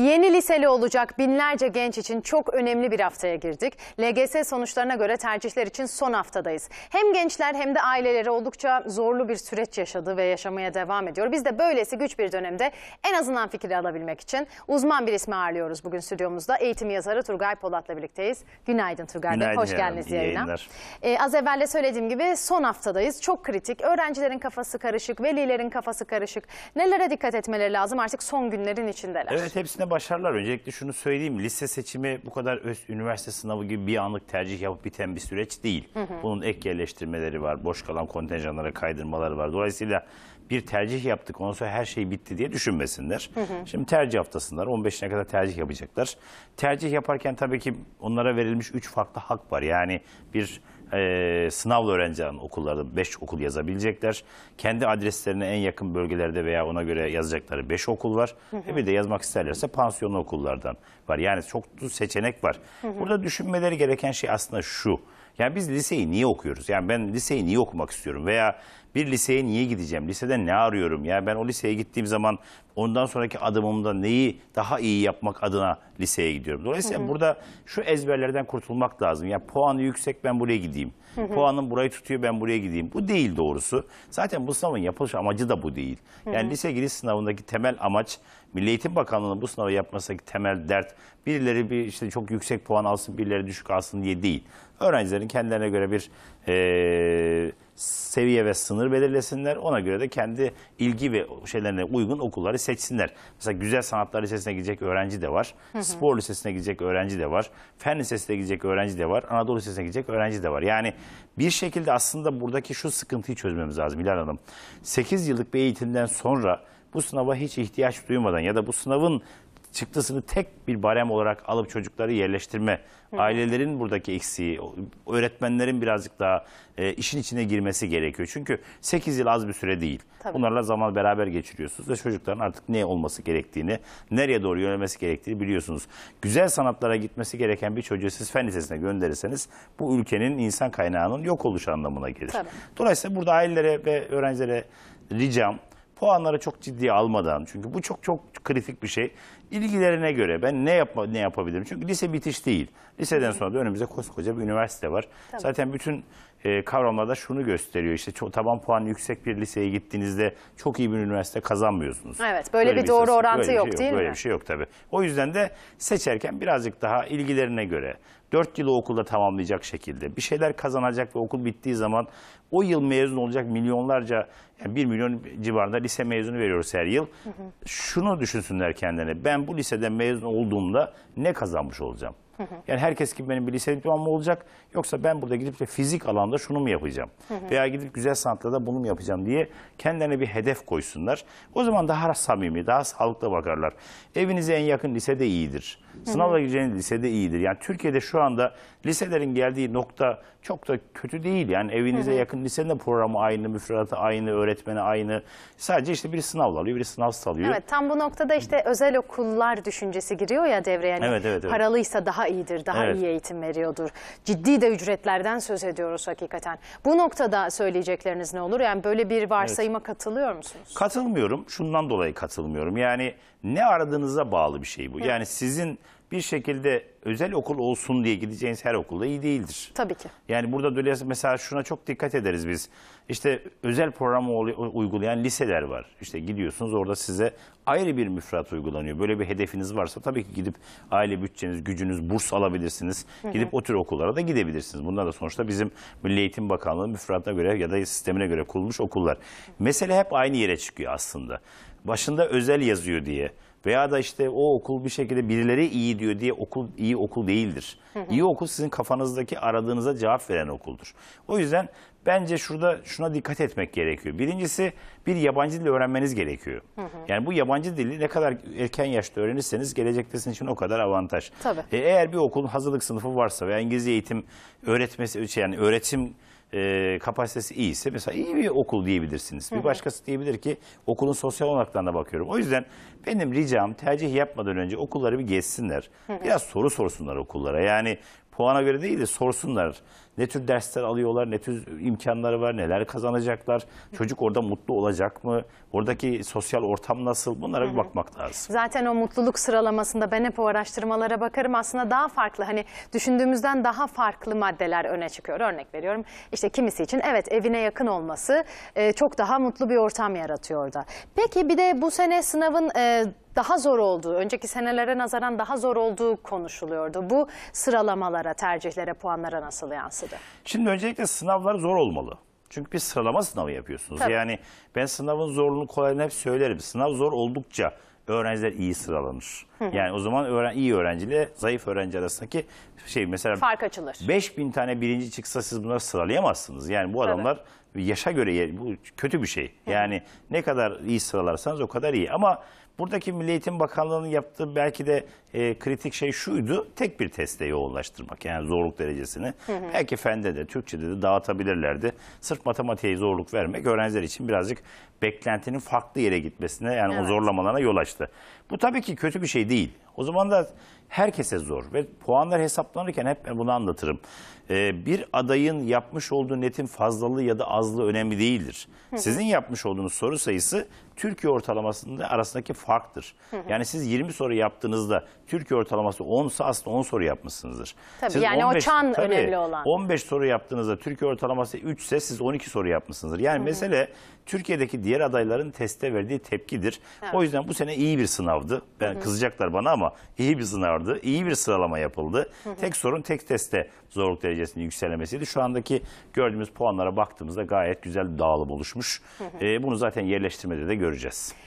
Yeni liseli olacak binlerce genç için çok önemli bir haftaya girdik. LGS sonuçlarına göre tercihler için son haftadayız. Hem gençler hem de aileleri oldukça zorlu bir süreç yaşadı ve yaşamaya devam ediyor. Biz de böylesi güç bir dönemde en azından fikri alabilmek için uzman bir ismi ağırlıyoruz bugün stüdyomuzda. Eğitim yazarı Turgay Polat'la birlikteyiz. Günaydın Turgay Günaydın Bey, hoş geldiniz yayına. Ee, az evvel de söylediğim gibi son haftadayız. Çok kritik, öğrencilerin kafası karışık, velilerin kafası karışık. Nelere dikkat etmeleri lazım artık son günlerin içindeler. Evet hepsine hayatınızda başarılar. Öncelikle şunu söyleyeyim. Lise seçimi bu kadar öz, üniversite sınavı gibi bir anlık tercih yapıp biten bir süreç değil. Hı hı. Bunun ek yerleştirmeleri var. Boş kalan kontenjanlara kaydırmaları var. Dolayısıyla bir tercih yaptık ondan sonra her şey bitti diye düşünmesinler. Hı hı. Şimdi tercih haftasındalar. 15'ine kadar tercih yapacaklar. Tercih yaparken tabii ki onlara verilmiş 3 farklı hak var. Yani bir e, sınavla öğrenci alan okullarda 5 okul yazabilecekler. Kendi adreslerine en yakın bölgelerde veya ona göre yazacakları 5 okul var. Hı hı. E bir de yazmak isterlerse pansiyonlu okullardan var. Yani çok seçenek var. Hı hı. Burada düşünmeleri gereken şey aslında şu. Yani biz liseyi niye okuyoruz? Yani ben liseyi niye okumak istiyorum? Veya bir liseye niye gideceğim? Lisede ne arıyorum? Yani ben o liseye gittiğim zaman ondan sonraki adımımda neyi daha iyi yapmak adına liseye gidiyorum. Dolayısıyla hı hı. burada şu ezberlerden kurtulmak lazım. Yani puanı yüksek ben buraya gideyim. Hı Puanım burayı tutuyor ben buraya gideyim. Bu değil doğrusu. Zaten bu sınavın yapılış amacı da bu değil. Yani lise giriş sınavındaki temel amaç Milli Eğitim Bakanlığı'nın bu sınavı yapmasındaki temel dert birileri bir işte çok yüksek puan alsın birileri düşük alsın diye değil. Öğrencilerin kendilerine göre bir e, seviye ve sınır belirlesinler. Ona göre de kendi ilgi ve şeylerine uygun okulları seçsinler. Mesela Güzel Sanatlar Lisesi'ne gidecek öğrenci de var. Hı hı. Spor Lisesi'ne gidecek öğrenci de var. Fen Lisesi'ne gidecek öğrenci de var. Anadolu Lisesi'ne gidecek öğrenci de var. Yani bir şekilde aslında buradaki şu sıkıntıyı çözmemiz lazım Hilal Hanım. 8 yıllık bir eğitimden sonra bu sınava hiç ihtiyaç duymadan ya da bu sınavın çıktısını tek bir barem olarak alıp çocukları yerleştirme, ailelerin buradaki eksiği, öğretmenlerin birazcık daha e, işin içine girmesi gerekiyor. Çünkü 8 yıl az bir süre değil. Tabii. Bunlarla zaman beraber geçiriyorsunuz ve çocukların artık ne olması gerektiğini, nereye doğru yönelmesi gerektiğini biliyorsunuz. Güzel sanatlara gitmesi gereken bir çocuğu siz fen lisesine gönderirseniz bu ülkenin insan kaynağının yok oluşu anlamına gelir. Tabii. Dolayısıyla burada ailelere ve öğrencilere ricam puanları çok ciddiye almadan çünkü bu çok çok kritik bir şey ilgilerine göre ben ne yapma, ne yapabilirim? Çünkü lise bitiş değil. Liseden sonra da önümüzde koskoca bir üniversite var. Tabii. Zaten bütün e, kavramlarda şunu gösteriyor. İşte çok, taban puanı yüksek bir liseye gittiğinizde çok iyi bir üniversite kazanmıyorsunuz. Evet böyle, böyle bir doğru istasyon, orantı yok, şey yok değil böyle mi? Böyle bir şey yok tabii. O yüzden de seçerken birazcık daha ilgilerine göre 4 yılı okulda tamamlayacak şekilde bir şeyler kazanacak ve okul bittiği zaman o yıl mezun olacak milyonlarca yani 1 milyon civarında lise mezunu veriyoruz her yıl. Hı hı. Şunu düşünsünler kendilerine ben ben bu liseden mezun olduğumda ne kazanmış olacağım? Hı hı. Yani herkes gibi benim bir lise diplomam mı olacak? Yoksa ben burada gidip de fizik alanda şunu mu yapacağım? Hı hı. Veya gidip güzel sanatlarda bunu mu yapacağım diye kendilerine bir hedef koysunlar. O zaman daha samimi, daha sağlıklı bakarlar. Evinize en yakın lisede iyidir. Sınavla gireceğiniz lisede iyidir. Yani Türkiye'de şu anda liselerin geldiği nokta çok da kötü değil. Yani evinize hı hı. yakın lisenin de programı aynı, müfredatı aynı, öğretmeni aynı. Sadece işte biri sınav alıyor, biri sınav alıyor. Evet tam bu noktada işte özel okullar düşüncesi giriyor ya devreye. Yani evet, evet, evet. Paralıysa daha iyidir, daha evet. iyi eğitim veriyordur. Ciddi de ücretlerden söz ediyoruz hakikaten. Bu noktada söyleyecekleriniz ne olur? Yani böyle bir varsayıma evet. katılıyor musunuz? Katılmıyorum. Şundan dolayı katılmıyorum. Yani ne aradığınıza bağlı bir şey bu. Evet. Yani sizin bir şekilde özel okul olsun diye gideceğiniz her okulda iyi değildir. Tabii ki. Yani burada dolayısıyla mesela şuna çok dikkat ederiz biz. İşte özel programı uygulayan liseler var. İşte gidiyorsunuz orada size ayrı bir müfrat uygulanıyor. Böyle bir hedefiniz varsa tabii ki gidip aile bütçeniz, gücünüz, burs alabilirsiniz. Hı hı. Gidip o tür okullara da gidebilirsiniz. Bunlar da sonuçta bizim Milli Eğitim Bakanlığı müfratına göre ya da sistemine göre kurulmuş okullar. Hı. Mesele hep aynı yere çıkıyor aslında. Başında özel yazıyor diye veya da işte o okul bir şekilde birileri iyi diyor diye okul iyi okul değildir. Hı hı. İyi okul sizin kafanızdaki aradığınıza cevap veren okuldur. O yüzden bence şurada şuna dikkat etmek gerekiyor. Birincisi bir yabancı dil öğrenmeniz gerekiyor. Hı hı. Yani bu yabancı dili ne kadar erken yaşta öğrenirseniz gelecekte sizin için o kadar avantaj. Tabii. E, eğer bir okulun hazırlık sınıfı varsa veya İngilizce eğitim öğretmesi şey yani öğretim e, kapasitesi iyiyse mesela iyi bir okul diyebilirsiniz. Hı -hı. Bir başkası diyebilir ki okulun sosyal olanaklarına bakıyorum. O yüzden benim ricam tercih yapmadan önce okulları bir geçsinler. Biraz soru sorsunlar okullara. Yani puana göre değil de sorsunlar. Ne tür dersler alıyorlar, ne tür imkanları var, neler kazanacaklar, çocuk orada mutlu olacak mı, oradaki sosyal ortam nasıl bunlara bir bakmak lazım. Zaten o mutluluk sıralamasında ben hep o araştırmalara bakarım aslında daha farklı hani düşündüğümüzden daha farklı maddeler öne çıkıyor. Örnek veriyorum işte kimisi için evet evine yakın olması e, çok daha mutlu bir ortam yaratıyor orada. Peki bir de bu sene sınavın... E, daha zor olduğu, önceki senelere nazaran daha zor olduğu konuşuluyordu. Bu sıralamalara, tercihlere, puanlara nasıl yansıdı? burada? Şimdi öncelikle sınavlar zor olmalı. Çünkü bir sıralama sınavı yapıyorsunuz. Tabii. Yani ben sınavın zorluğunu kolaylığını hep söylerim. Sınav zor oldukça öğrenciler iyi sıralanır. Hı hı. Yani o zaman öğren iyi öğrenciyle zayıf öğrenci arasındaki şey mesela fark açılır. 5000 tane birinci çıksa siz bunları sıralayamazsınız. Yani bu adamlar Tabii. yaşa göre bu kötü bir şey. Yani hı hı. ne kadar iyi sıralarsanız o kadar iyi ama Buradaki Milli Eğitim Bakanlığı'nın yaptığı belki de e, kritik şey şuydu. Tek bir teste yoğunlaştırmak yani zorluk derecesini. Hı hı. Belki fende de Türkçe'de de dağıtabilirlerdi. Sırf matematiğe zorluk vermek öğrenciler için birazcık beklentinin farklı yere gitmesine yani evet. o zorlamalarına yol açtı. Bu tabii ki kötü bir şey değil. O zaman da herkese zor ve puanlar hesaplanırken hep ben bunu anlatırım. Ee, bir adayın yapmış olduğu netin fazlalığı ya da azlığı önemli değildir. Sizin yapmış olduğunuz soru sayısı Türkiye ortalamasında arasındaki farktır. Yani siz 20 soru yaptığınızda Türkiye ortalaması 10 ise aslında 10 soru yapmışsınızdır. Tabii siz yani 15, o çan tabii, önemli olan. 15 soru yaptığınızda Türkiye ortalaması 3 ise siz 12 soru yapmışsınızdır. Yani hı mesele Türkiye'deki diğer adayların teste verdiği tepkidir. Evet. O yüzden bu sene iyi bir sınavdı. Ben kızacaklar bana ama iyi bir sınavdı vardı. İyi bir sıralama yapıldı. Hı hı. Tek sorun tek teste zorluk derecesinin yükselmesiydi. Şu andaki gördüğümüz puanlara baktığımızda gayet güzel bir dağılım oluşmuş. Hı hı. E, bunu zaten yerleştirmede de göreceğiz.